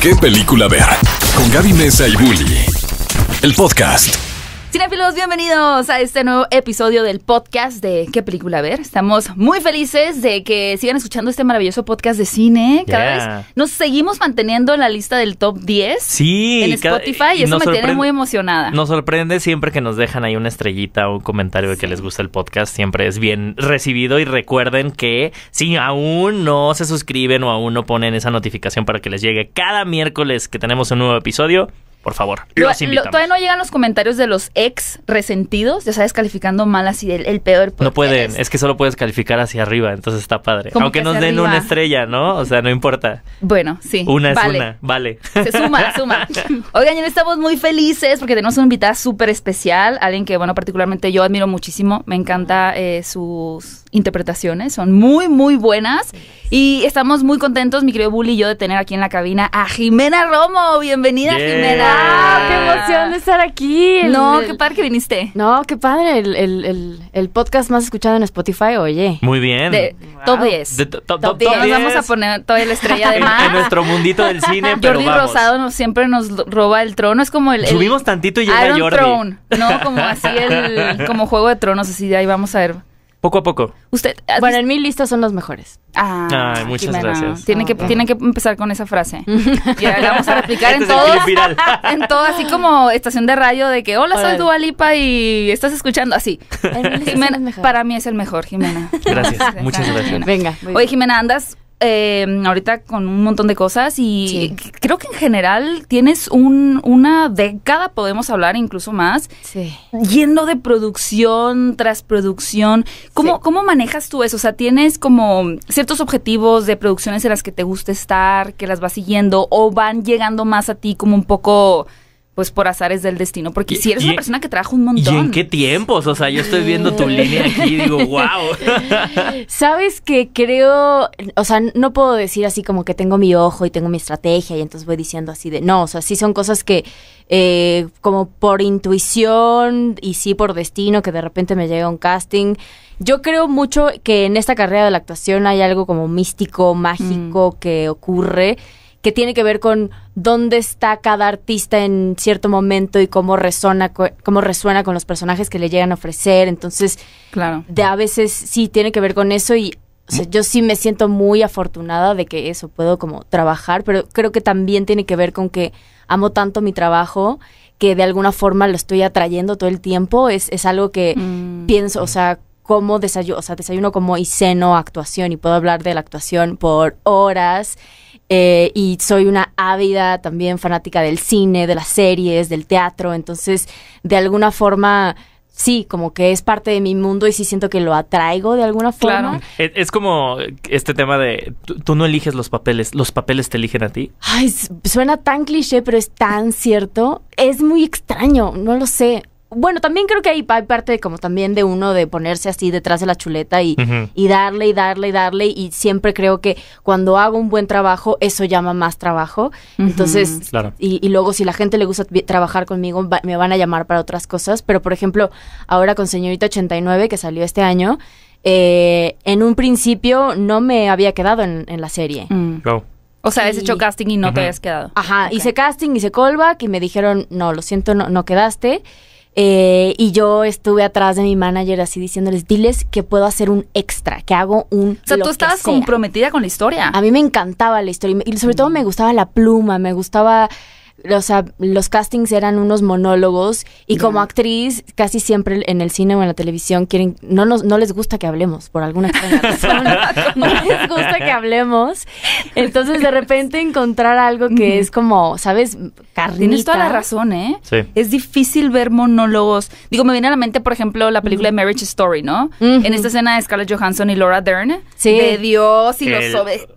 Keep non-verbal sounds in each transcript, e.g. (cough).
qué película ver. Con Gaby Mesa y Bully. El podcast. Cinefilos, bienvenidos a este nuevo episodio del podcast de ¿Qué película ver? Estamos muy felices de que sigan escuchando este maravilloso podcast de cine. Cada vez nos seguimos manteniendo en la lista del top 10 sí, en Spotify y eso me tiene muy emocionada. Nos sorprende siempre que nos dejan ahí una estrellita o un comentario de que les gusta el podcast. Siempre es bien recibido y recuerden que si aún no se suscriben o aún no ponen esa notificación para que les llegue cada miércoles que tenemos un nuevo episodio, por favor. Lo, todavía no llegan los comentarios de los ex resentidos, ya sabes, calificando mal así el, peor. No pueden, es. que solo puedes calificar hacia arriba, entonces está padre. Aunque nos den una estrella, ¿no? O sea, no importa. Bueno, sí. Una es una, vale. Se suma, se suma. (laughs) Oigan, ya estamos muy felices porque tenemos una invitada súper especial, alguien que, bueno, particularmente yo admiro muchísimo, me encanta eh, sus interpretaciones, son muy, muy buenas. Y estamos muy contentos, mi querido Bully y yo, de tener aquí en la cabina a Jimena Romo. Bienvenida, Jimena. Ah, ¡Qué emoción de estar aquí! no, qué padre que viniste. No, qué padre. El, el, podcast más escuchado en Spotify, oye. Muy bien. De, Top 10. top, Nos vamos a poner toda la estrella de más. en, nuestro mundito del cine, (laughs) pero Jordi Rosado nos, siempre nos roba el trono. Es como el... Subimos tantito y llega Iron Jordi. Throne, ¿no? Como así el... Como Juego de Tronos, así de ahí vamos a ver... Poco a poco. Usted, ah, bueno, en mi lista son los mejores. Ah, muchas gracias. Tiene que, tiene que empezar con esa frase. (laughs) y la vamos a replicar este en todo (laughs) en todo, así como estación de radio de que, hola, soy Dualipa y estás escuchando así. (laughs) para mí es el mejor, Jimena. Gracias, muchas gracias. Venga. Oye, Jimena, andas eh, ahorita con un montón de cosas y creo que en general tienes un, una década, podemos hablar incluso más, Yendo de producción tras producción. ¿Cómo, ¿Cómo manejas tú eso? O sea, tienes como ciertos objetivos de producciones en las que te gusta estar, que las vas siguiendo o van llegando más a ti como un poco pues por azares del destino, porque si eres una persona que trabaja un montón. ¿Y en qué tiempos? O sea, yo estoy viendo tu línea aquí y digo, wow. (laughs) Sabes que creo, o sea, no puedo decir así como que tengo mi ojo y tengo mi estrategia y entonces voy diciendo así de, no, o sea, sí son cosas que eh, como por intuición y sí por destino, que de repente me llega un casting. Yo creo mucho que en esta carrera de la actuación hay algo como místico, mágico mm. que ocurre que tiene que ver con dónde está cada artista en cierto momento y cómo resona, cómo resuena con los personajes que le llegan a ofrecer. Entonces, claro. de a veces sí tiene que ver con eso y yo sí me siento muy afortunada de que eso puedo como trabajar, pero creo que también tiene que ver con que amo tanto mi trabajo que de alguna forma lo estoy atrayendo todo el tiempo. Es, algo que mm. pienso, o sea, como desayuno, o sea, desayuno como y seno actuación y puedo hablar de la actuación por horas eh, y soy una ávida también fanática del cine, de las series, del teatro. Entonces, de alguna forma, sí, como que es parte de mi mundo y sí siento que lo atraigo de alguna forma. Claro. Es, como este tema de tú, tú, no eliges los papeles, los papeles te eligen a ti. Ay, suena tan cliché, pero es tan cierto. Es muy extraño, no lo sé bueno, también creo que hay, parte como también de uno de ponerse así detrás de la chuleta y, darle y darle y darle. Y siempre creo que cuando hago un buen trabajo, eso llama más trabajo. Entonces, y, luego si la gente le gusta trabajar conmigo, me van a llamar para otras cosas. Pero, por ejemplo, ahora con Señorita 89, que salió este año, eh, en un principio no me había quedado en, la serie. Mm. O sea, has hecho casting y no te habías quedado. Ajá, hice casting, hice callback y me dijeron, no, lo siento, no, no quedaste. Eh, y yo estuve atrás de mi manager así diciéndoles, diles que puedo hacer un extra, que hago un... O sea, tú estabas comprometida con la historia. A mí me encantaba la historia y sobre mm. todo me gustaba la pluma, me gustaba o sea, los castings eran unos monólogos y como actriz casi siempre en el cine o en la televisión quieren no nos no les gusta que hablemos por alguna razón (laughs) no les gusta que hablemos entonces de repente encontrar algo que es como sabes carnita tienes toda la razón eh sí. es difícil ver monólogos digo me viene a la mente por ejemplo la película de Marriage Story no en esta escena de Scarlett Johansson y Laura Dern sí. de Dios y los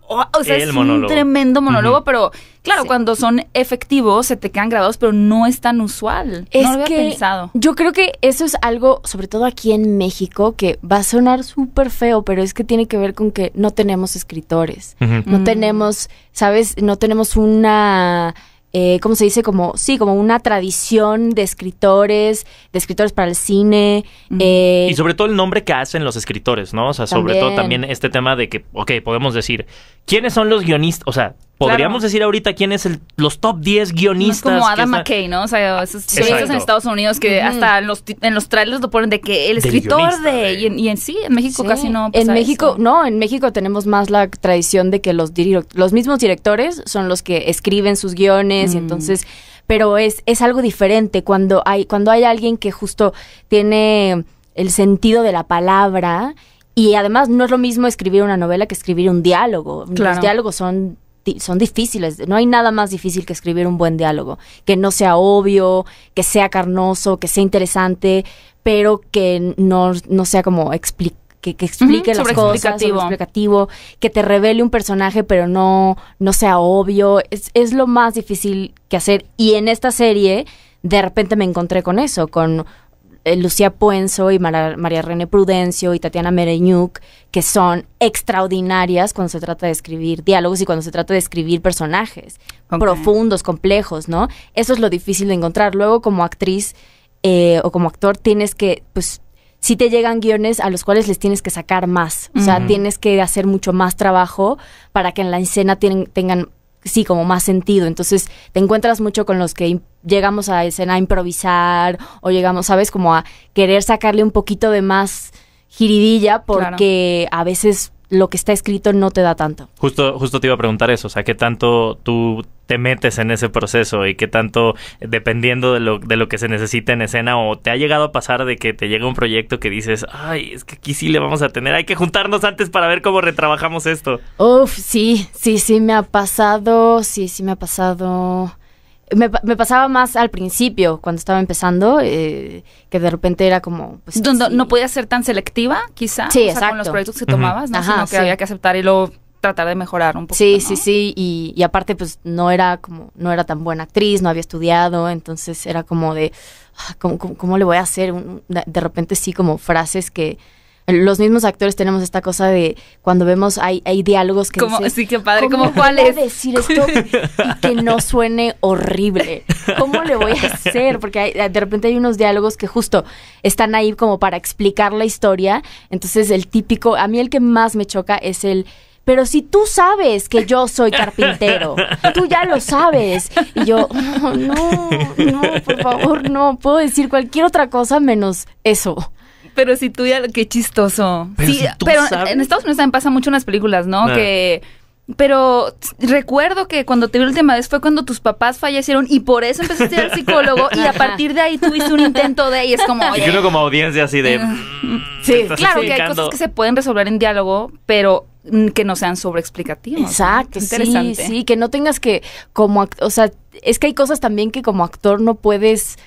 o sea es un tremendo monólogo pero Claro, cuando son efectivos se te quedan grabados, pero no es tan usual. Es no lo había pensado. Yo creo que eso es algo, sobre todo aquí en México, que va a sonar súper feo, pero es que tiene que ver con que no tenemos escritores. No mm. tenemos, ¿sabes? No tenemos una. Eh, ¿Cómo se dice? Como, sí, como una tradición de escritores, de escritores para el cine. Mm. Eh, y sobre todo el nombre que hacen los escritores, ¿no? O sea, sobre todo también este tema de que, ok, podemos decir, ¿quiénes son los guionistas? O sea, Podríamos decir ahorita quién es los top 10 guionistas. como Adam McKay, ¿no? O sea, esos guionistas en Estados Unidos que hasta en los, en los trailers lo ponen de que el escritor de... Y, en, sí, en México casi no En México, no, en México tenemos más la tradición de que los, mismos directores son los que escriben sus guiones y mm. entonces pero es, es algo diferente cuando hay, cuando hay alguien que justo tiene el sentido de la palabra y además no es lo mismo escribir una novela que escribir un diálogo. Los diálogos son son difíciles. No hay nada más difícil que escribir un buen diálogo, que no sea obvio, que sea carnoso, que sea interesante, pero que no, no sea como que, explique las cosas, explicativo, que te revele un personaje pero no, no sea obvio. Es, es lo más difícil que hacer. Y en esta serie, de repente me encontré con eso, con eh, Lucía Puenzo y María René Prudencio y Tatiana Mereñuc, que son extraordinarias cuando se trata de escribir diálogos y cuando se trata de escribir personajes profundos, complejos, ¿no? Eso es lo difícil de encontrar. Luego, como actriz eh, o como actor, tienes que, pues, si te llegan guiones a los cuales les tienes que sacar más. O sea, tienes que hacer mucho más trabajo para que en la escena tienen tengan sí, como más sentido. Entonces te encuentras mucho con los que llegamos a escena a improvisar o llegamos, ¿sabes? Como a querer sacarle un poquito de más giridilla porque a veces lo que está escrito no te da tanto. Justo, justo te iba a preguntar eso, o sea, ¿qué tanto tú te metes en ese proceso y qué tanto, dependiendo de lo, de lo que se necesita en escena, o te ha llegado a pasar de que te llega un proyecto que dices, ay, es que aquí sí le vamos a tener, hay que juntarnos antes para ver cómo retrabajamos esto? Uf, sí, sí, sí me ha pasado, sí, sí me ha pasado me, me, pasaba más al principio, cuando estaba empezando, eh, que de repente era como... Pues, no, podía ser tan selectiva, quizás, con los proyectos que tomabas, ¿no? sino que había que aceptar y luego tratar de mejorar un poco. Sí, sí, sí, y, y, aparte pues no era como, no era tan buena actriz, no había estudiado, entonces era como de, ah, ¿cómo, cómo, le voy a hacer? de repente sí como frases que los mismos actores tenemos esta cosa de cuando vemos hay, hay diálogos que como, sí, padre, ¿cómo, cuál decir esto y que no suene horrible? ¿Cómo le voy a hacer? Porque hay, de repente hay unos diálogos que justo están ahí como para explicar la historia. Entonces el típico, a mí el que más me choca es el pero si tú sabes que yo soy carpintero, tú ya lo sabes. Y yo, oh, no, no, por favor, no, puedo decir cualquier otra cosa menos eso. Pero si tú ya, qué chistoso. Pero sí, pero en Estados Unidos también pasa mucho unas películas, ¿no? Ah. Que pero recuerdo que cuando te vi la última vez fue cuando tus papás fallecieron y por eso empezaste a ir psicólogo y a partir de ahí tuviste un intento de y es como yo creo como audiencia así de mm. Mm, sí claro que hay cosas que se pueden resolver en diálogo pero mm, que no sean sobreexplicativas exacto interesante sí, sí que no tengas que como o sea es que hay cosas también que como actor no puedes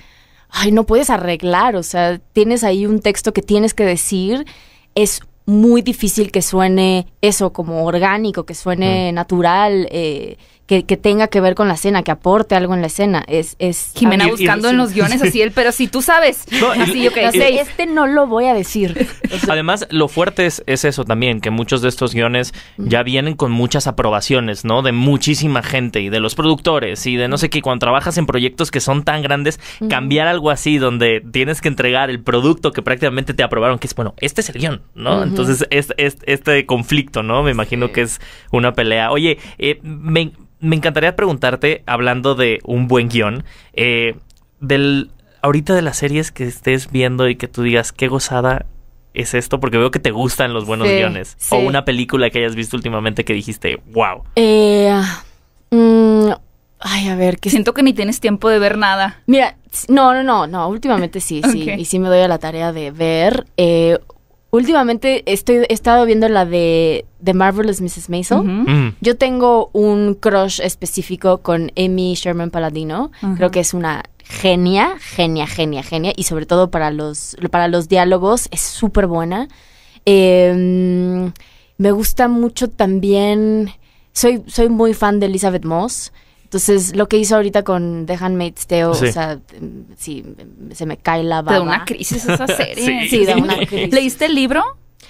ay, no puedes arreglar, o sea, tienes ahí un texto que tienes que decir, es muy difícil que suene eso como orgánico, que suene natural. Eh, que, tenga que ver con la escena, que aporte algo en la escena. Es, es Jimena buscando en los guiones así el, pero si tú sabes. (laughs) así, yo okay, este no lo voy a decir. (laughs) Además, lo fuerte es, es, eso también, que muchos de estos guiones ya vienen con muchas aprobaciones, ¿no? De muchísima gente y de los productores y de no sé qué. Cuando trabajas en proyectos que son tan grandes, cambiar algo así donde tienes que entregar el producto que prácticamente te aprobaron, que es, bueno, este es el guión, ¿no? Entonces, es, es, este conflicto, ¿no? Me imagino que es una pelea. Oye, eh, me me encantaría preguntarte, hablando de un buen guión, eh, del, ahorita de las series que estés viendo y que tú digas, qué gozada es esto, porque veo que te gustan los buenos guiones. O una película que hayas visto últimamente que dijiste, wow. Eh, mm, ay, a ver, que siento que ni tienes tiempo de ver nada. Mira, no, no, no, no, últimamente sí, sí. Y sí me doy a la tarea de ver. Eh, Últimamente estoy, he estado viendo la de The Marvelous Mrs. Maisel. Mm. Yo tengo un crush específico con Amy Sherman Paladino. Creo que es una genia, genia, genia, genia. Y sobre todo para los, para los diálogos es súper buena. Em, me gusta mucho también... Soy, soy muy fan de Elizabeth Moss. Entonces, lo que hizo ahorita con The Handmaid's Tale, o sea, mm, sí, se me cae la baba. De una crisis esa serie. (laughs) sí. sí, de una (laughs) crisis. ¿Leíste el libro?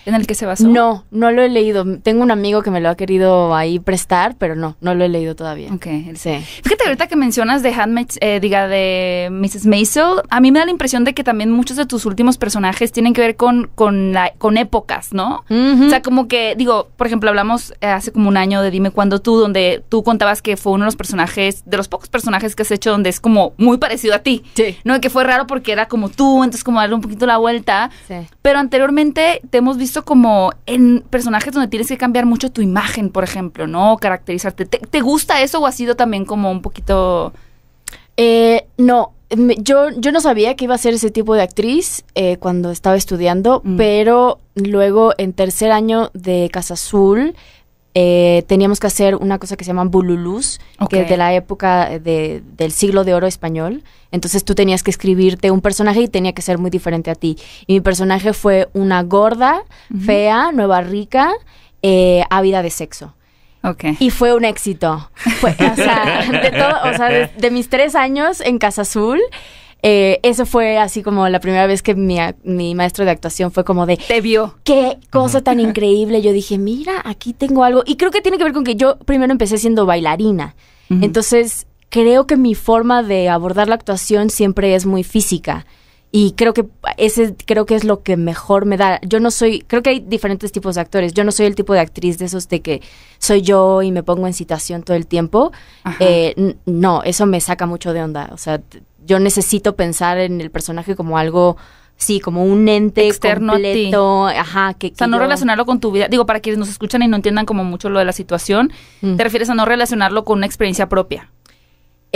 ¿En el que se basó? No, no lo he leído. Tengo un amigo que me lo ha querido ahí prestar, pero no, no lo he leído todavía. Ok, sí. Fíjate ahorita que mencionas de Handmaid's, eh, diga, de Mrs. Maisel, a mí me da la impresión de que también muchos de tus últimos personajes tienen que ver con, con, con épocas, ¿no? O sea, como que, digo, por ejemplo, hablamos eh, hace como un año de Dime Cuándo Tú, donde tú contabas que fue uno de los personajes, de los pocos personajes que has hecho donde es como muy parecido a ti. Sí. ¿No? Que fue raro porque era como tú, entonces como darle un poquito la vuelta. Sí. Pero anteriormente te hemos visto visto como en personajes donde tienes que cambiar mucho tu imagen, por ejemplo, ¿no? Caracterizarte. ¿Te, gusta eso o ha sido también como un poquito... Eh, no, yo, yo no sabía que iba a ser ese tipo de actriz eh, cuando estaba estudiando, mm. pero luego en tercer año de Casa Azul eh, teníamos que hacer una cosa que se llama bululus, que es de la época del siglo de oro español. Entonces tú tenías que escribirte un personaje y tenía que ser muy diferente a ti. Y mi personaje fue una gorda, fea, nueva rica, eh, ávida de sexo. Y fue un éxito. o sea, de, de mis tres años en Casa Azul, eh, eso fue así como la primera vez que mi, maestro de actuación fue como de... Te vio. Qué cosa tan increíble. Yo dije, mira, aquí tengo algo. Y creo que tiene que ver con que yo primero empecé siendo bailarina. Entonces, creo que mi forma de abordar la actuación siempre es muy física. Y creo que ese creo que es lo que mejor me da. Yo no soy, creo que hay diferentes tipos de actores. Yo no soy el tipo de actriz de esos de que soy yo y me pongo en situación todo el tiempo. Eh, no, eso me saca mucho de onda. O sea, yo necesito pensar en el personaje como algo sí, como un ente externo ajá, que, o sea, no relacionarlo con tu vida. Digo, para quienes nos escuchan y no entiendan como mucho lo de la situación, mm. te refieres a no relacionarlo con una experiencia propia.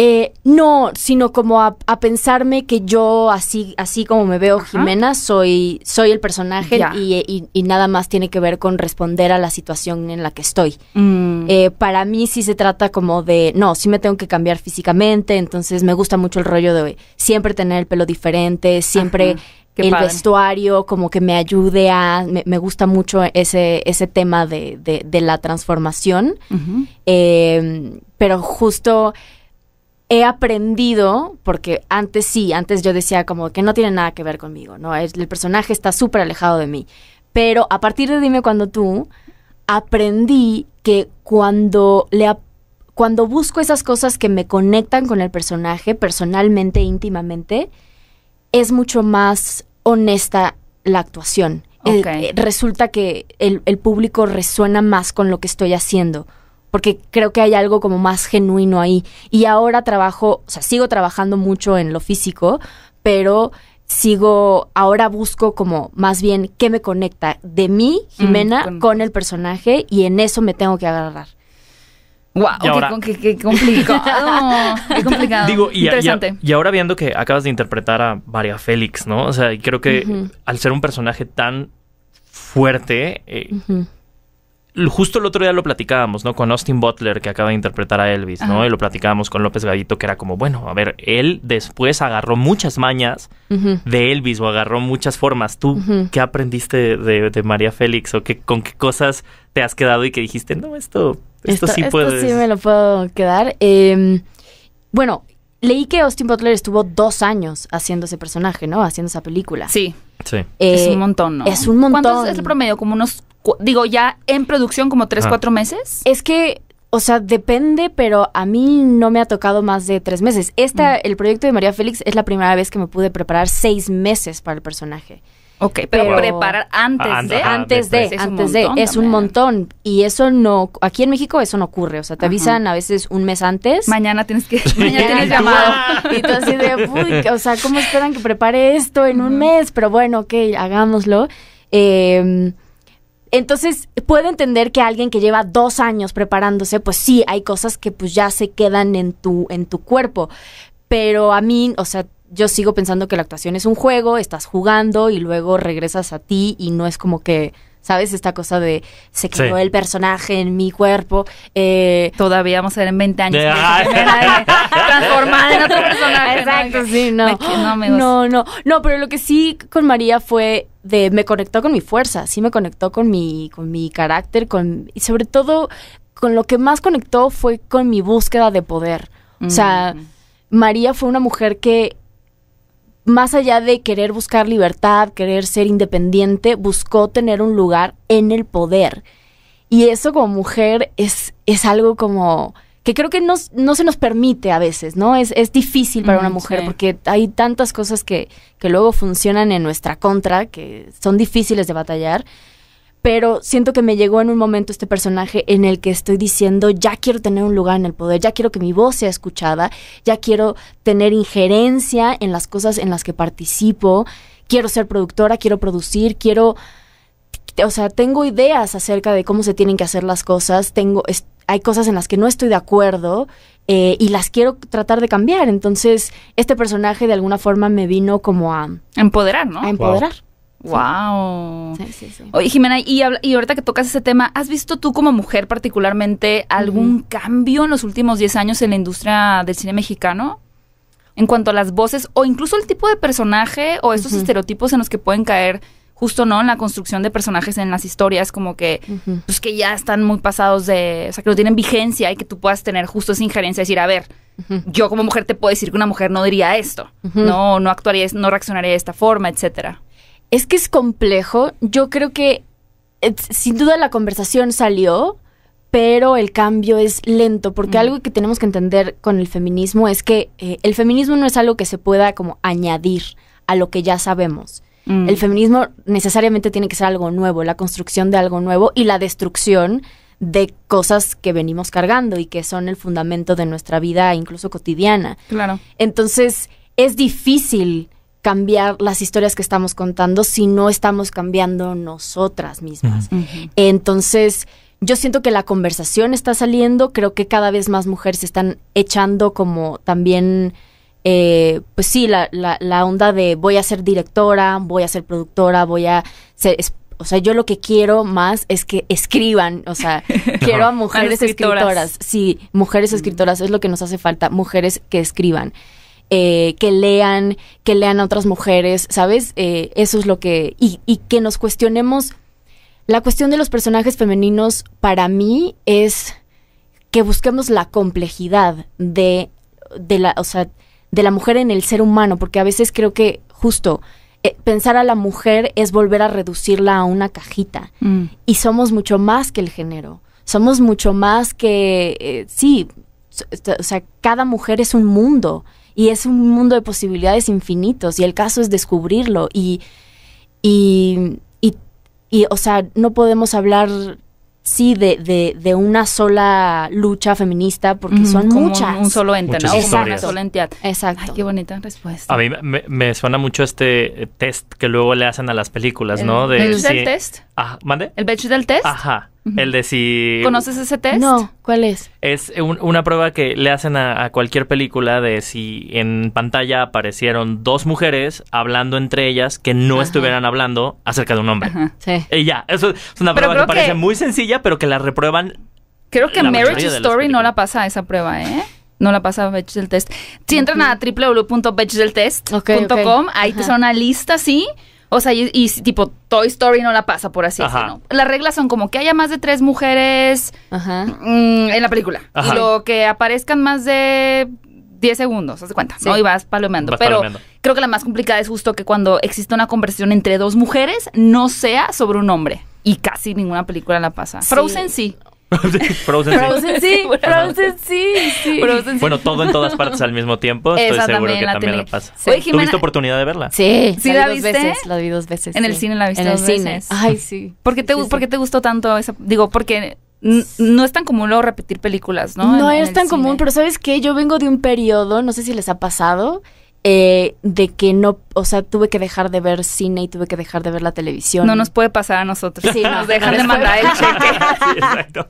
Eh, no, sino como a, pensarme que yo, así, así como me veo Jimena, soy, soy el personaje y, nada más tiene que ver con responder a la situación en la que estoy. Mm. Eh, para mí sí se trata como de, no, sí me tengo que cambiar físicamente, entonces me gusta mucho el rollo de siempre tener el pelo diferente, siempre... el vestuario, como que me ayude a. Me, gusta mucho ese, ese tema de, la transformación. Eh, pero justo he aprendido, porque antes sí, antes yo decía como que no tiene nada que ver conmigo, ¿no? el personaje está súper alejado de mí. Pero a partir de Dime cuando tú, aprendí que cuando le cuando busco esas cosas que me conectan con el personaje personalmente, íntimamente, es mucho más honesta la actuación. Eh, resulta que el, el público resuena más con lo que estoy haciendo porque creo que hay algo como más genuino ahí. Y ahora trabajo, o sea, sigo trabajando mucho en lo físico, pero sigo, ahora busco como más bien qué me conecta de mí, mm, Jimena, con... el personaje y en eso me tengo que agarrar. ¡Wow! Qué, complicado. (laughs) qué complicado. Interesante. Y, ahora viendo que acabas de interpretar a María Félix, ¿no? O sea, creo que al ser un personaje tan fuerte, eh, justo el otro día lo platicábamos, ¿no? Con Austin Butler, que acaba de interpretar a Elvis, ¿no? Y lo platicábamos con López Gallito, que era como, bueno, a ver, él después agarró muchas mañas de Elvis o agarró muchas formas. ¿Tú qué aprendiste de, María Félix o qué, con qué cosas te has quedado y que dijiste, no, esto, esto, esto sí esto sí me (laughs) lo puedo quedar. Em, bueno, leí que Austin Butler estuvo dos años haciendo ese personaje, ¿no? Haciendo esa película. Sí. Sí. Eh, es un montón, ¿no? Es un montón. ¿Cuánto es el promedio? Como unos digo, ya en producción como tres, cuatro meses? Es que o sea, depende, pero a mí no me ha tocado más de tres meses. Esta, mm. el proyecto de María Félix es la primera vez que me pude preparar seis meses para el personaje. Ok, pero, preparar antes ah, de. Ah, antes de, antes, de. Es un montón. Y eso no, aquí en México eso no ocurre. O sea, te avisan a veces un mes antes. Mañana tienes que, (laughs) mañana tienes llamado. y tú así de, uy, o sea, ¿cómo esperan que prepare esto en un mes? Pero bueno, ok, hagámoslo. Eh, entonces, puedo entender que alguien que lleva dos años preparándose, pues sí, hay cosas que pues ya se quedan en tu, en tu cuerpo. Pero a mí, o sea, yo sigo pensando que la actuación es un juego, estás jugando y luego regresas a ti y no es como que ¿sabes? Esta cosa de se quedó el personaje en mi cuerpo. Eh, Todavía vamos a ver en 20 años. (laughs) transformada en otro personaje. Exacto, sí, no. No, no, no. pero lo que sí con María fue de me conectó con mi fuerza, sí me conectó con mi, con mi carácter, con, y sobre todo con lo que más conectó fue con mi búsqueda de poder. O sea, mm. María fue una mujer que más allá de querer buscar libertad, querer ser independiente, buscó tener un lugar en el poder. Y eso como mujer es, es algo como que creo que no se nos permite a veces, ¿no? Es, difícil para una mujer porque hay tantas cosas que, que luego funcionan en nuestra contra, que son difíciles de batallar pero siento que me llegó en un momento este personaje en el que estoy diciendo, ya quiero tener un lugar en el poder, ya quiero que mi voz sea escuchada, ya quiero tener injerencia en las cosas en las que participo, quiero ser productora, quiero producir, quiero, o sea, tengo ideas acerca de cómo se tienen que hacer las cosas, tengo, hay cosas en las que no estoy de acuerdo eh, y las quiero tratar de cambiar. Entonces, este personaje de alguna forma me vino como a... Empoderar, ¿no? A empoderar. Wow. Sí, Oye, Jimena, y, ahorita que tocas ese tema, ¿has visto tú como mujer particularmente algún cambio en los últimos 10 años en la industria del cine mexicano? En cuanto a las voces o incluso el tipo de personaje o estos estereotipos en los que pueden caer justo, ¿no? En la construcción de personajes en las historias, como que, pues que ya están muy pasados de, o sea, que no tienen vigencia y que tú puedas tener justo esa injerencia, decir, a ver, yo como mujer te puedo decir que una mujer no diría esto, no, no actuaría, no reaccionaría de esta forma, etcétera. Es que es complejo. Yo creo que eh, sin duda la conversación salió, pero el cambio es lento, porque mm. algo que tenemos que entender con el feminismo es que eh, el feminismo no es algo que se pueda como añadir a lo que ya sabemos. Mm. El feminismo necesariamente tiene que ser algo nuevo, la construcción de algo nuevo y la destrucción de cosas que venimos cargando y que son el fundamento de nuestra vida incluso cotidiana. Claro. Entonces, es difícil cambiar las historias que estamos contando si no estamos cambiando nosotras mismas. Entonces, yo siento que la conversación está saliendo, creo que cada vez más mujeres se están echando como también... Eh, pues sí, la, la, onda de voy a ser directora, voy a ser productora, voy a ser... o sea, yo lo que quiero más es que escriban, o sea, (laughs) quiero a mujeres escritoras. Sí, mujeres mm. escritoras es lo que nos hace falta, mujeres que escriban. Eh, que lean, que lean a otras mujeres, ¿sabes? Eh, eso es lo que... Y, que nos cuestionemos... La cuestión de los personajes femeninos para mí es que busquemos la complejidad de, de, la, de la mujer en el ser humano, porque a veces creo que justo eh, pensar a la mujer es volver a reducirla a una cajita. Mm. Y somos mucho más que el género, somos mucho más que, sí, o sea, cada mujer es un mundo y es un mundo de posibilidades infinitos y el caso es descubrirlo y, y, y, o sea, no podemos hablar sí de, una sola lucha feminista porque son muchas. Un, solo ente, ¿no? Exacto. Una sola entidad. Exacto. qué bonita respuesta. A mí me, suena mucho este eh, test que luego le hacen a las películas, ¿no? De, ah, ¿El sí. del test? Ajá, ¿mande? ¿El Bechdel del test? Ajá. El de si... ¿Conoces ese test? No, ¿cuál es? Es una prueba que le hacen a, cualquier película de si en pantalla aparecieron dos mujeres hablando entre ellas que no estuvieran hablando acerca de un hombre. Y ya, eso es una prueba que parece muy sencilla, pero que la reprueban. Creo que Marriage Story no la pasa esa prueba, ¿eh? no la pasa Batch del Test. Si entran a www.batchdeltest.com, ahí te sale una lista, sí. O sea, y, tipo, Toy Story no la pasa, por así decirlo. Las reglas son como que haya más de tres mujeres mm, en la película. Y lo que aparezcan más de 10 segundos, haz de cuenta, ¿no? Y vas palomeando. pero creo que la más complicada es justo que cuando existe una conversación entre dos mujeres, no sea sobre un hombre. Y casi ninguna película la pasa. Frozen sí. (laughs) (laughs) sí. sí, sí. Bueno, todo en todas partes al mismo tiempo. Estoy seguro que también la, pasa. oportunidad de verla? Sí. ¿Sí la, vi Dos veces, En el cine la viste en los cines. Ay, sí. ¿Por qué te, gustó tanto esa? Digo, porque no es tan común luego repetir películas, ¿no? No es tan común, pero ¿sabes qué? Yo vengo de un periodo, no sé si les ha pasado, eh, de que no, o sea, tuve que dejar de ver cine y tuve que dejar de ver la televisión. No nos puede pasar a nosotros. Sí, (laughs) nos dejan de mandar el cheque. (laughs) sí, exacto.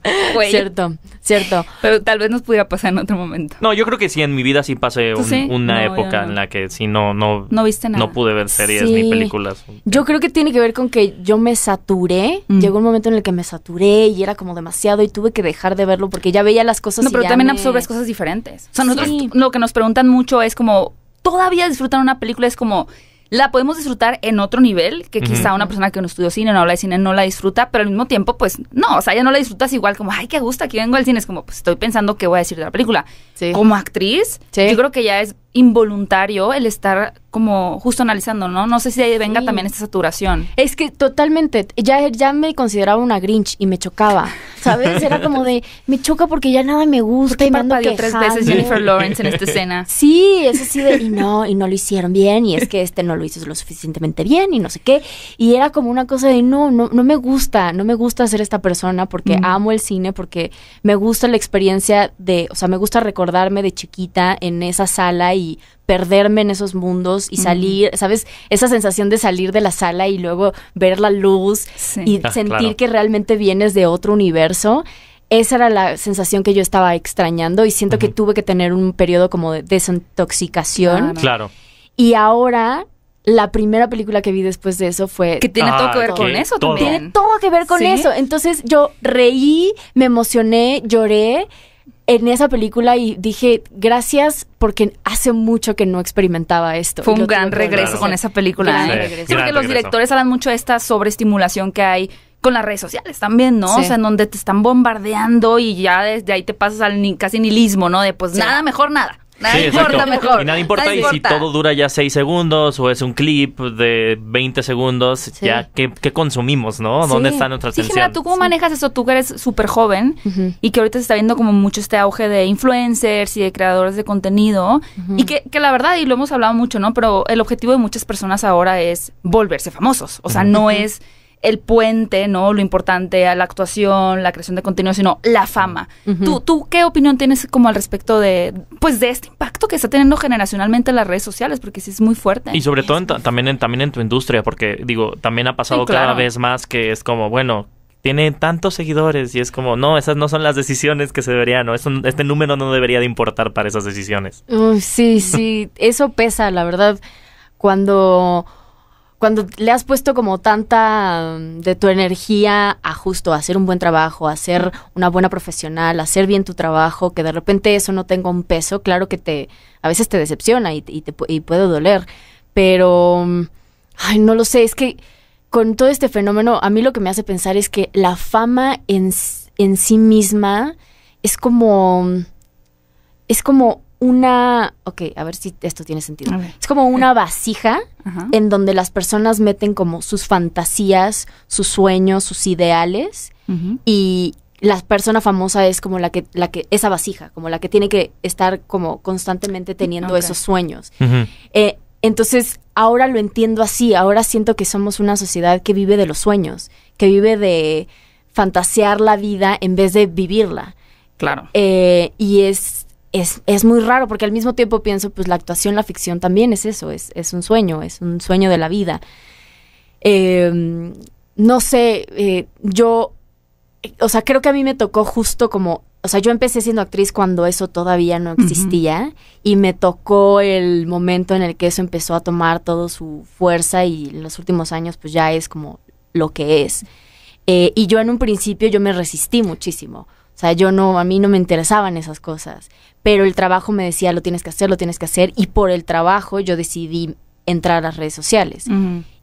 Cierto, cierto. Pero tal vez nos pudiera pasar en otro momento. No, yo creo que sí, en mi vida sí pasé una época en la que sí no, no, no, viste nada. no pude ver series ni películas. Yo creo que tiene que ver con que yo me saturé. Mm. Llegó un momento en el que me saturé y era como demasiado y tuve que dejar de verlo porque ya veía las cosas. No, pero también absorbes cosas diferentes. O sea, lo que nos preguntan mucho es como todavía disfrutar una película es como la podemos disfrutar en otro nivel que quizá una persona que no estudió cine, no habla de cine, no la disfruta, pero al mismo tiempo, pues no, o sea, ya no la disfrutas igual como, ay, qué gusta, aquí vengo al cine, es como, pues estoy pensando qué voy a decir de la película. Como actriz, yo creo que ya es involuntario el estar como justo analizando, ¿no? No sé si ahí venga también esta saturación. Es que totalmente, ya, ya me consideraba una Grinch y me chocaba, ¿sabes? Era como de, me choca porque ya nada me gusta y me ando tres veces Jennifer Lawrence en esta escena. (laughs) Sí, es así de, y no, y no lo hicieron bien, y es que este no lo hizo lo suficientemente bien, y no sé qué. Y era como una cosa de, no, no, me gusta, no me gusta ser esta persona porque amo el cine, porque me gusta la experiencia de, o sea, me gusta recordarme de chiquita en esa sala y y perderme en esos mundos y salir, ¿sabes? Esa sensación de salir de la sala y luego ver la luz y ah, sentir que realmente vienes de otro universo. Esa era la sensación que yo estaba extrañando y siento que tuve que tener un periodo como de desintoxicación. Claro. Y ahora la primera película que vi después de eso fue... Que tiene todo que ver con eso también. Tiene todo que ver con eso. Entonces yo reí, me emocioné, lloré en esa película y dije, gracias porque hace mucho que no experimentaba esto. Fue un gran regreso con esa película. Gran, ¿eh? regreso. Creo que los directores hablan mucho de esta sobreestimulación que hay con las redes sociales también, ¿no? O sea, en donde te están bombardeando y ya desde ahí te pasas al casi nihilismo, ¿no? De pues nada, mejor nada. Y nada importa, si todo dura ya seis segundos o es un clip de 20 segundos, ya ¿qué, ¿qué, consumimos, ¿no? ¿Dónde está nuestra atención? ¿tú cómo manejas eso? Tú que eres súper joven y que ahorita se está viendo como mucho este auge de influencers y de creadores de contenido y que, que, la verdad, y lo hemos hablado mucho, ¿no? Pero el objetivo de muchas personas ahora es volverse famosos, o sea, no es el puente, ¿no? Lo importante a la actuación, la creación de contenido, sino la fama. ¿Tú, ¿Tú qué opinión tienes como al respecto de, pues, de este impacto que está teniendo generacionalmente las redes sociales? Porque sí es muy fuerte. Y sobre todo también, en, también en tu industria, porque digo, también ha pasado cada vez más que es como, bueno, tiene tantos seguidores y es como, no, esas no son las decisiones que se deberían, no, este número no debería de importar para esas decisiones. sí, sí, (laughs) eso pesa, la verdad, cuando cuando le has puesto como tanta mm, de tu energía a justo hacer un buen trabajo, a ser una buena profesional, a hacer bien tu trabajo, que de repente eso no tenga un peso, claro que te a veces te decepciona y, te, y puede doler, pero mm, ay, no lo sé, es que con todo este fenómeno a mí lo que me hace pensar es que la fama en, en sí misma es como mm, es como una, ok, a ver si esto tiene sentido. Es como una eh, vasija en donde las personas meten como sus fantasías, sus sueños, sus ideales y la persona famosa es como la que la que esa vasija, como la que tiene que estar como constantemente teniendo esos sueños. Eh, entonces, ahora lo entiendo así, ahora siento que somos una sociedad que vive de los sueños, que vive de fantasear la vida en vez de vivirla. Claro. Eh, y es es, muy raro porque al mismo tiempo pienso, pues la actuación, la ficción también es eso, es, un sueño, es un sueño de la vida. Em, no sé, eh, yo, o sea, creo que a mí me tocó justo como, o sea, yo empecé siendo actriz cuando eso todavía no existía y me tocó el momento en el que eso empezó a tomar toda su fuerza y en los últimos años pues ya es como lo que es. Eh, y yo en un principio yo me resistí muchísimo. O sea, yo no, a mí no me interesaban esas cosas, pero el trabajo me decía, lo tienes que hacer, lo tienes que hacer, y por el trabajo yo decidí entrar a las redes sociales.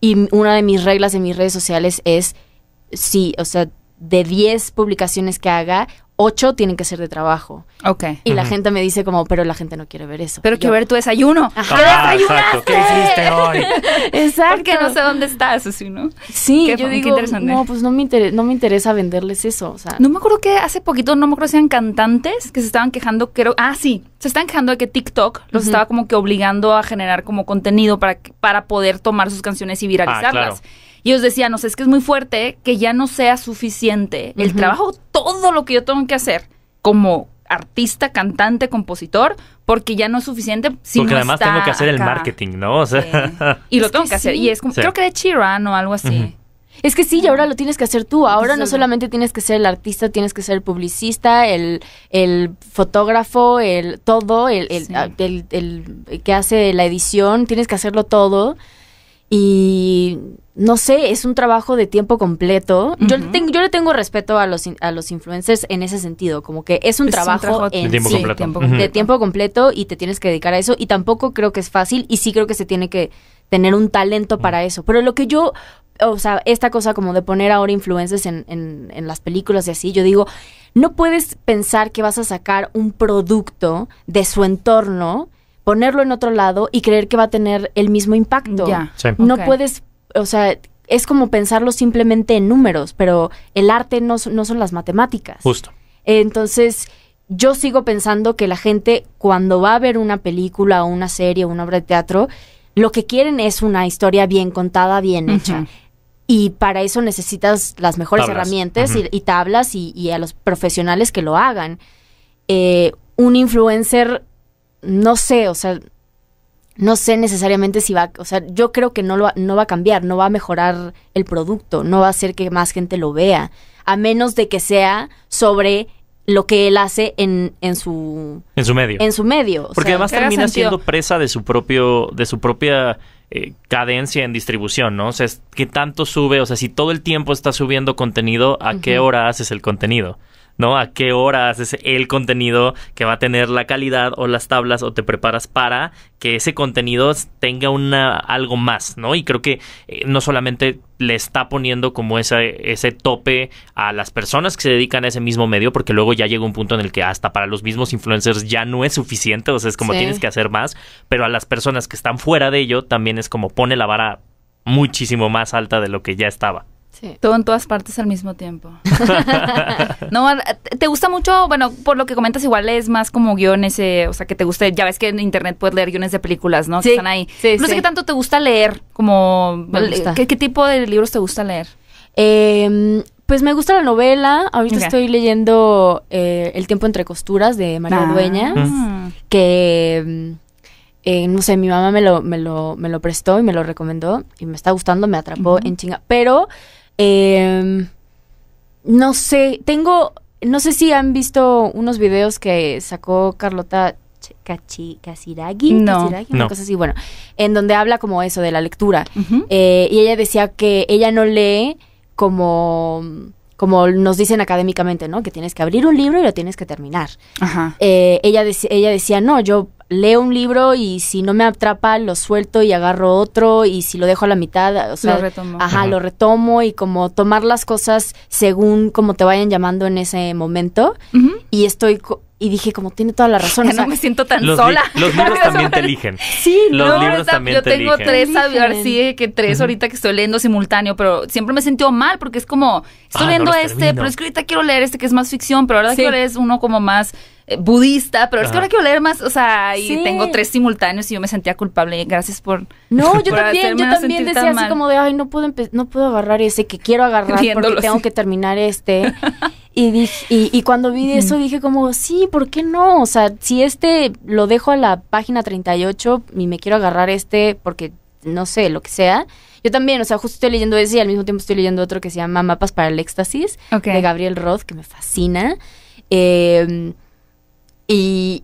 Y una de mis reglas en mis redes sociales es, sí, o sea, de 10 publicaciones que haga, ocho tienen que ser de trabajo. Ok. Y la gente me dice como, pero la gente no quiere ver eso. Pero quiero ver tu desayuno. Ajá. exacto. ¿Qué hiciste hoy? (laughs) exacto. Porque no sé dónde estás, así, ¿no? Sí, yo digo, no, pues no me, interesa, no me interesa venderles eso, o sea. No me acuerdo que hace poquito, no me acuerdo si eran cantantes que se estaban quejando, creo, ah, sí, se están quejando de que TikTok los estaba como que obligando a generar como contenido para, para poder tomar sus canciones y ah, viralizarlas. Y os decía no sé es que es muy fuerte que ya no sea suficiente el trabajo, todo lo que yo tengo que hacer como artista, cantante, compositor, porque ya no es suficiente. Si porque además tengo que hacer el marketing, ¿no? O sea. Y lo tengo que, hacer. Y es como, creo que de Chiran o algo así. Es que sí, y ahora lo tienes que hacer tú. Ahora no solamente tienes que ser el artista, tienes que ser el publicista, el, fotógrafo, el todo, ah, el, el que hace la edición, tienes que hacerlo todo y no sé, es un trabajo de tiempo completo. yo, tengo, yo le tengo respeto a los, a los influencers en ese sentido, como que es un, trabajo, de, tiempo de tiempo completo y te tienes que dedicar a eso y tampoco creo que es fácil y sí creo que se tiene que tener un talento para eso. Pero lo que yo, o sea, esta cosa como de poner ahora influencers en, en, en las películas y así, yo digo, no puedes pensar que vas a sacar un producto de su entorno ponerlo en otro lado y creer que va a tener el mismo impacto. No puedes, o sea, es como pensarlo simplemente en números, pero el arte no, no son las matemáticas. Justo. Entonces, yo sigo pensando que la gente cuando va a ver una película o una serie o una obra de teatro, lo que quieren es una historia bien contada, bien hecha. Y para eso necesitas las mejores herramientas y, tablas y, a los profesionales que lo hagan. Eh, un influencer no sé, o sea, no sé necesariamente si va, o sea, yo creo que no, no va a cambiar, no va a mejorar el producto, no va a hacer que más gente lo vea, a menos de que sea sobre lo que él hace en, en su en su medio en su medio porque además termina siendo presa de su propio de su propia eh, cadencia en distribución no o sea es, tanto sube o sea si todo el tiempo está subiendo contenido a qué hora haces el contenido ¿no? A qué hora haces el contenido que va a tener la calidad o las tablas o te preparas para que ese contenido tenga una, algo más, ¿no? Y creo que eh, no solamente le está poniendo como ese, ese tope a las personas que se dedican a ese mismo medio, porque luego ya llega un punto en el que hasta para los mismos influencers ya no es suficiente, o sea, es como tienes que hacer más, pero a las personas que están fuera de ello también es como pone la vara muchísimo más alta de lo que ya estaba. Todo en todas partes al mismo tiempo. (laughs) (laughs) no, ¿te gusta mucho? Bueno, por lo que comentas, igual es más como guiones, o sea, que te guste. Ya ves que en internet puedes leer guiones de películas, ¿no? Sí, que están ahí. no sé qué tanto te gusta leer, como. ¿qué, tipo de libros te gusta leer? Em, pues me gusta la novela. Ahorita estoy leyendo eh, El tiempo entre costuras de María ah. Dueñas, ah. que. Em, eh, no sé, mi mamá me lo, me, lo, prestó y me lo recomendó y me está gustando, me atrapó en chinga. Pero Em, no sé, tengo, no sé si han visto unos videos que sacó Carlota Cachi Kasiragi, no. una cosa así, bueno, en donde habla como eso de la lectura. Eh, y ella decía que ella no lee como como nos dicen académicamente, ¿no? Que tienes que abrir un libro y lo tienes que terminar. Ajá. Eh, ella, ella decía, no, yo leo un libro y si no me atrapa lo suelto y agarro otro y si lo dejo a la mitad, o sea, lo retomo. Ajá, lo retomo y como tomar las cosas según como te vayan llamando en ese momento y estoy y dije como tiene toda la razón, (laughs) ya no me siento tan sola. los (laughs) libros también te eligen. (laughs) Sí, los libros yo tengo tres a ver sí que tres ahorita que estoy leyendo simultáneo, pero siempre me he sentido mal porque es como estoy ah, leyendo este, pero es que ahorita quiero leer este que es más ficción, pero ahora sí. quiero leer uno como más budista, pero es que ahora quiero leer más, o sea, y tengo tres simultáneos y yo me sentía culpable. Gracias por. No, (laughs) yo también, yo también decía así como de, ay, no puedo, no puedo agarrar ese que quiero agarrar porque tengo que terminar este. (laughs) y, y, cuando vi eso dije como, sí, ¿por qué no? O sea, si este lo dejo a la página 38 y me quiero agarrar este porque no sé, lo que sea. Yo también, o sea, justo estoy leyendo ese y al mismo tiempo estoy leyendo otro que se llama Mapas para el Éxtasis de Gabriel Roth, que me fascina. Eh, い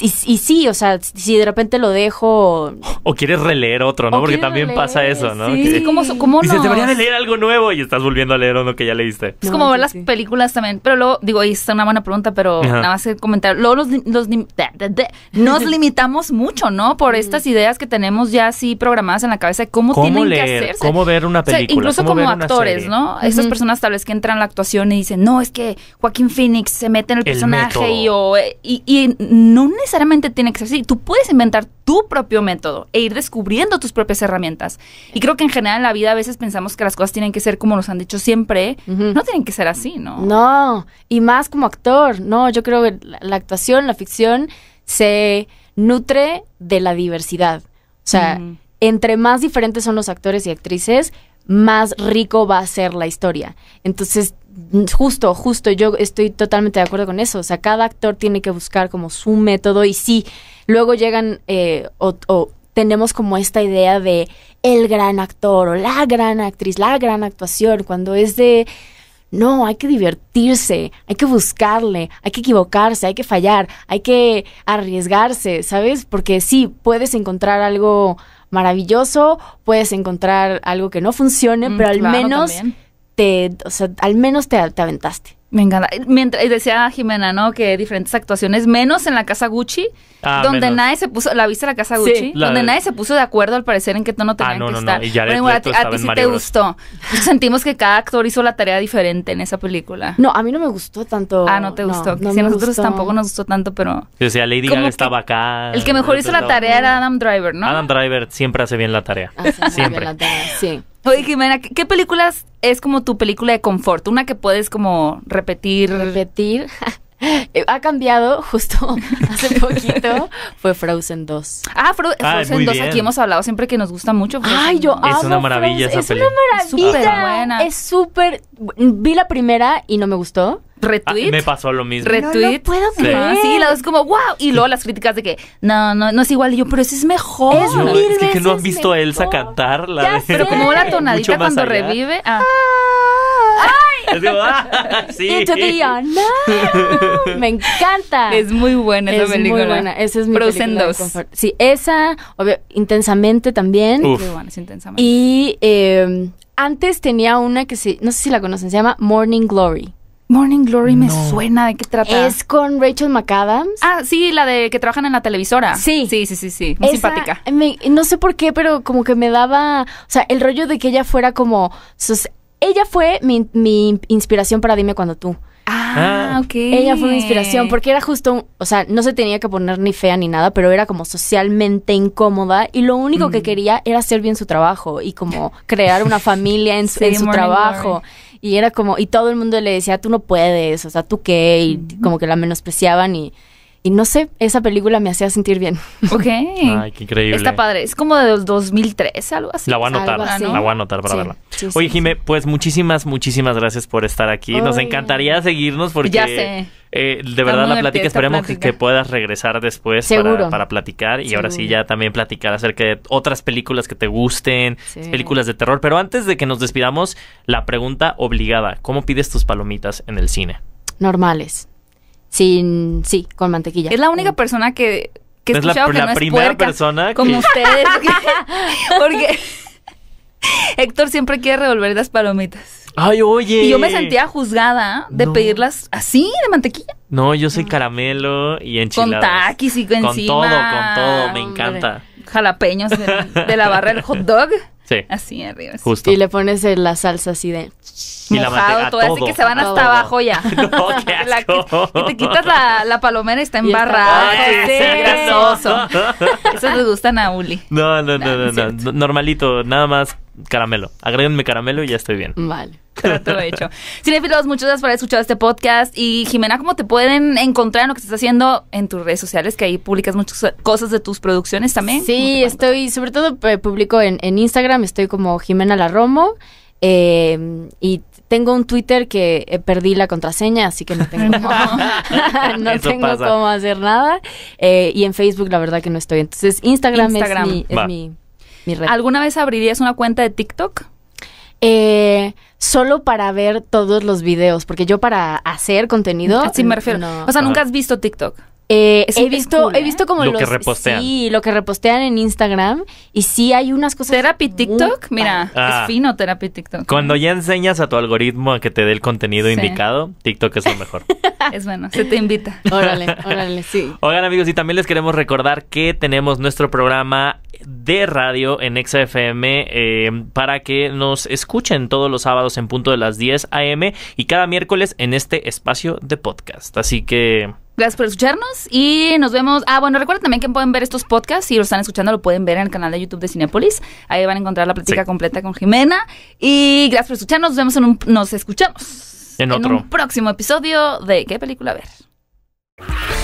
y, sí, o sea, si de repente lo dejo. O quieres releer otro, ¿no? Porque también pasa eso, ¿no? Sí, ¿cómo, no? de leer algo nuevo y estás volviendo a leer uno que ya leíste. Es como ver las películas también. Pero luego, digo, ahí está una buena pregunta, pero nada más que comentar. Luego los, nos (laughs) limitamos mucho, ¿no? Por estas ideas que tenemos ya así programadas en la cabeza de cómo, tienen que hacerse. Cómo ver una película. incluso como actores, ¿no? esas personas tal vez que entran a la actuación y dicen, no, es que Joaquín Phoenix se mete en el, personaje eh, y, no necesariamente necesariamente tiene que ser así. Tú puedes inventar tu propio método e ir descubriendo tus propias herramientas. Y creo que en general en la vida a veces pensamos que las cosas tienen que ser como nos han dicho siempre. No tienen que ser así, ¿no? No, y más como actor. No, yo creo que la, actuación, la ficción, se nutre de la diversidad. O sea, entre más diferentes son los actores y actrices, más rico va a ser la historia. Entonces, mm, justo, justo, yo estoy totalmente de acuerdo con eso. O sea, cada actor tiene que buscar como su método y sí, luego llegan eh, o, o tenemos como esta idea de el gran actor o la gran actriz, la gran actuación, cuando es de... No, hay que divertirse, hay que buscarle, hay que equivocarse, hay que fallar, hay que arriesgarse, ¿sabes? Porque sí, puedes encontrar algo maravilloso, puedes encontrar algo que no funcione, mm, pero al menos te, o sea, al menos te, te aventaste. Me encanta. Mientras, decía Jimena, ¿no? Que diferentes actuaciones, menos en la casa Gucci, ah, donde nadie se puso. ¿La viste la casa Gucci? donde nadie se puso de acuerdo al parecer en qué tono ah, tenían ah, que estar. Pero a a ti sí te gustó. Pues sentimos que cada actor hizo la tarea diferente en esa película. No, a mí no me gustó tanto. Ah, no te gustó. a nosotros tampoco nos gustó tanto, pero. O sea, Lady Gaga estaba acá. El que mejor hizo la tarea era Adam Driver, ¿no? Adam Driver siempre hace bien la tarea. siempre. sí. Oye, Jimena, ¿qué, películas es como tu película de confort? Una que puedes como repetir. Repetir. (laughs) ha cambiado justo (laughs) hace poquito. fue Frozen 2. Ah, Frozen 2. Aquí hemos hablado siempre que nos gusta mucho. Ay, yo amo Es una maravilla esa película. Es una maravilla. Súper buena. Es súper. Vi la primera y no me gustó retweet. Ah, me pasó lo mismo. Retweet. No puedo creer. Sí, la dos como wow. Y luego las críticas de que no, no, no es igual. Y yo, pero ese es mejor. Es, que, no han visto a Elsa cantar. La ya, pero como la (laughs) tonadita cuando revive. Ah. ¡Ay! Es como, ah, (laughs) sí. (laughs) Me encanta. Es muy buena esa es Muy buena. Esa es mi Producen película sí, esa, obvio, intensamente también. es intensamente. Y em, antes tenía una que se, no sé si la conocen, se llama Morning Glory. Morning Glory me suena de qué trata. Es con Rachel McAdams. Ah, sí, la de que trabajan en la televisora. Sí. Sí, sí, sí, sí. Muy simpática. no sé por qué, pero como que me daba. O sea, el rollo de que ella fuera como. ella fue mi, inspiración para Dime Cuando Tú. Ah, ah, ok. Ella fue mi inspiración porque era justo, o sea, no se tenía que poner ni fea ni nada, pero era como socialmente incómoda y lo único que mm. quería era hacer bien su trabajo y como crear una (laughs) familia en, su trabajo. Y era como, y todo el mundo le decía, tú no puedes, o sea, tú qué, y como que la menospreciaban y y no sé, esa película me hacía sentir bien. (laughs) Ok. Ay, qué increíble. Está padre. Es como de los 2003, algo así. La voy a anotar, la voy a anotar para verla. Oye, Jime, pues muchísimas, muchísimas gracias por estar aquí. Nos encantaría seguirnos porque... Ya sé. Eh, de verdad la plática, esperemos Que, puedas regresar después para, platicar y ahora sí ya también platicar acerca de otras películas que te gusten, películas de terror. Pero antes de que nos despidamos, la pregunta obligada, ¿cómo pides tus palomitas en el cine? Normales. Sin, sí, con mantequilla. Es la única persona que, que es la, que la primera es persona como (laughs) ustedes. porque Héctor siempre quiere revolver las palomitas. Ay, oye. Y yo me sentía juzgada de pedirlas así, de mantequilla. No, yo soy caramelo y enchiladas. Con taquis y encima. Con todo, con todo, me encanta. Jalapeños de la barra del hot dog. Sí. Así arriba. Justo. Y le pones la salsa así de. Y la todo, así que se van hasta abajo ya. (laughs) (laughs) y te quitas la, la palomera y está embarrada. Sí. (laughs) Eso le gusta a Uli. No, no, no, no, no, Normalito, nada más caramelo. Agréguenme caramelo y ya estoy bien. Vale. Trato hecho. Cinefilos, muchas gracias por haber escuchado este podcast. Y Jimena, ¿cómo te pueden encontrar en lo que estás haciendo en tus redes sociales? Que ahí publicas muchas cosas de tus producciones también. Sí, estoy, sobre todo eh, publico en, Instagram, estoy como Jimena Larromo. Eh, y tengo un Twitter que eh, perdí la contraseña, así que no tengo (laughs) (laughs) cómo, hacer nada. Eh, y en Facebook, la verdad que no estoy. Entonces, Instagram, es mi, mi red. ¿Alguna vez abrirías una cuenta de TikTok? Eh, solo para ver todos los videos, porque yo para hacer contenido... Así me refiero. O sea, nunca has visto TikTok. Eh, he visto, he ¿eh? visto como lo que repostean. Sí, lo que repostean en Instagram. Y sí hay unas cosas. Therapy TikTok, mira, es ah. fino Therapy TikTok. Cuando ya enseñas a tu algoritmo a que te dé el contenido indicado, TikTok es lo mejor. (laughs) es bueno, se te invita. (laughs) Órale, órale, sí. Oigan, amigos, y también les queremos recordar que tenemos nuestro programa de radio en XFM eh, para que nos escuchen todos los sábados en punto de las 10 a.m. y cada miércoles en este espacio de podcast. Así que Gracias por escucharnos y nos vemos. Ah, bueno, recuerden también que pueden ver estos podcasts. Si lo están escuchando, lo pueden ver en el canal de YouTube de Cinepolis. Ahí van a encontrar la plática completa con Jimena. Y gracias por escucharnos. Nos, vemos en un, nos escuchamos en, otro. un próximo episodio de ¿Qué película ver?